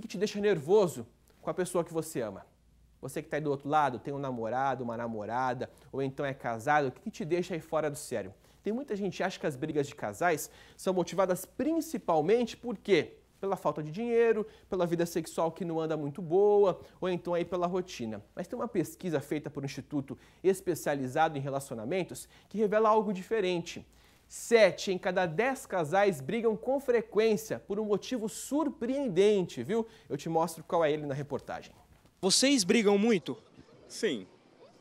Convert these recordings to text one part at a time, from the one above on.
que, que te deixa nervoso com a pessoa que você ama? Você que está aí do outro lado, tem um namorado, uma namorada, ou então é casado, o que, que te deixa aí fora do sério? Tem muita gente que acha que as brigas de casais são motivadas principalmente por quê? Pela falta de dinheiro, pela vida sexual que não anda muito boa, ou então aí pela rotina. Mas tem uma pesquisa feita por um instituto especializado em relacionamentos que revela algo diferente. Sete em cada dez casais brigam com frequência por um motivo surpreendente, viu? Eu te mostro qual é ele na reportagem. Vocês brigam muito? Sim,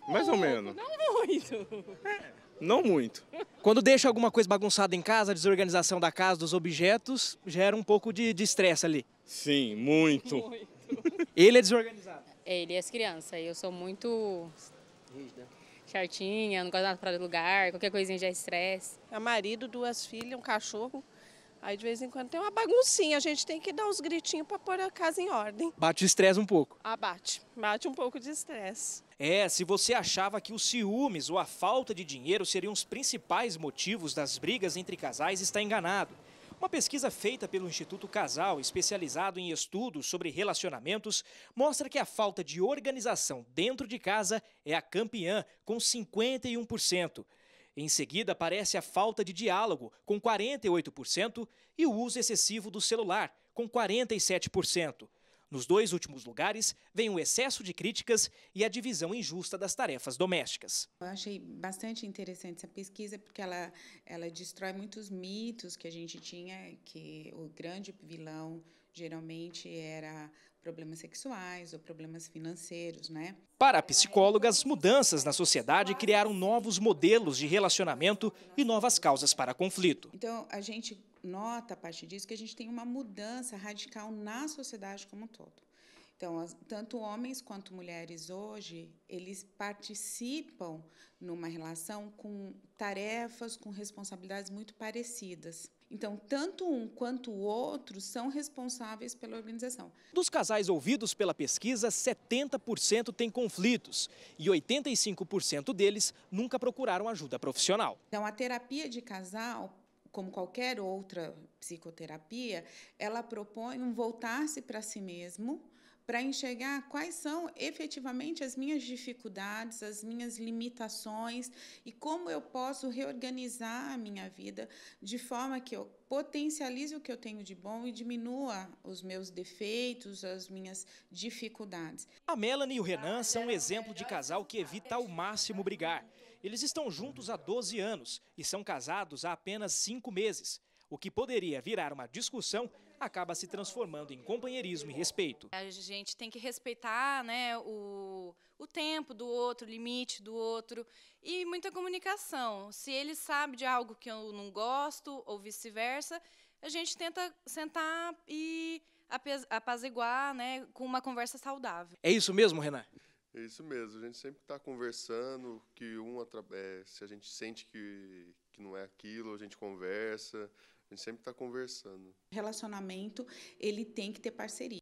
mais ou menos. Não muito. É, não muito. Quando deixa alguma coisa bagunçada em casa, a desorganização da casa, dos objetos, gera um pouco de estresse ali. Sim, muito. muito. Ele é desorganizado? Ele e as crianças. Eu sou muito... Rígida. Chartinha, não gosto nada para lugar, qualquer coisinha já é estresse. É marido, duas filhas, um cachorro. Aí de vez em quando tem uma baguncinha, a gente tem que dar uns gritinhos para pôr a casa em ordem. Bate o estresse um pouco. Ah, bate. Bate um pouco de estresse. É, se você achava que os ciúmes ou a falta de dinheiro seriam os principais motivos das brigas entre casais, está enganado. Uma pesquisa feita pelo Instituto Casal, especializado em estudos sobre relacionamentos, mostra que a falta de organização dentro de casa é a campeã, com 51%. Em seguida, aparece a falta de diálogo, com 48%, e o uso excessivo do celular, com 47%. Nos dois últimos lugares, vem o excesso de críticas e a divisão injusta das tarefas domésticas. Eu achei bastante interessante essa pesquisa, porque ela, ela destrói muitos mitos que a gente tinha, que o grande vilão geralmente era problemas sexuais ou problemas financeiros, né? Para a psicóloga, as mudanças na sociedade criaram novos modelos de relacionamento e novas causas para conflito. Então, a gente nota a partir disso que a gente tem uma mudança radical na sociedade como um todo. Então, tanto homens quanto mulheres hoje, eles participam numa relação com tarefas, com responsabilidades muito parecidas. Então, tanto um quanto o outro são responsáveis pela organização. Dos casais ouvidos pela pesquisa, 70% têm conflitos e 85% deles nunca procuraram ajuda profissional. Então, a terapia de casal como qualquer outra psicoterapia, ela propõe um voltar-se para si mesmo para enxergar quais são efetivamente as minhas dificuldades, as minhas limitações e como eu posso reorganizar a minha vida de forma que eu potencialize o que eu tenho de bom e diminua os meus defeitos, as minhas dificuldades. A Melanie e o Renan são um exemplo de casal que evita ao máximo brigar. Eles estão juntos há 12 anos e são casados há apenas 5 meses. O que poderia virar uma discussão acaba se transformando em companheirismo e respeito. A gente tem que respeitar né, o, o tempo do outro, o limite do outro e muita comunicação. Se ele sabe de algo que eu não gosto ou vice-versa, a gente tenta sentar e apaziguar né, com uma conversa saudável. É isso mesmo, Renan? É isso mesmo. A gente sempre está conversando que um é, se a gente sente que que não é aquilo, a gente conversa, a gente sempre está conversando. Relacionamento, ele tem que ter parceria.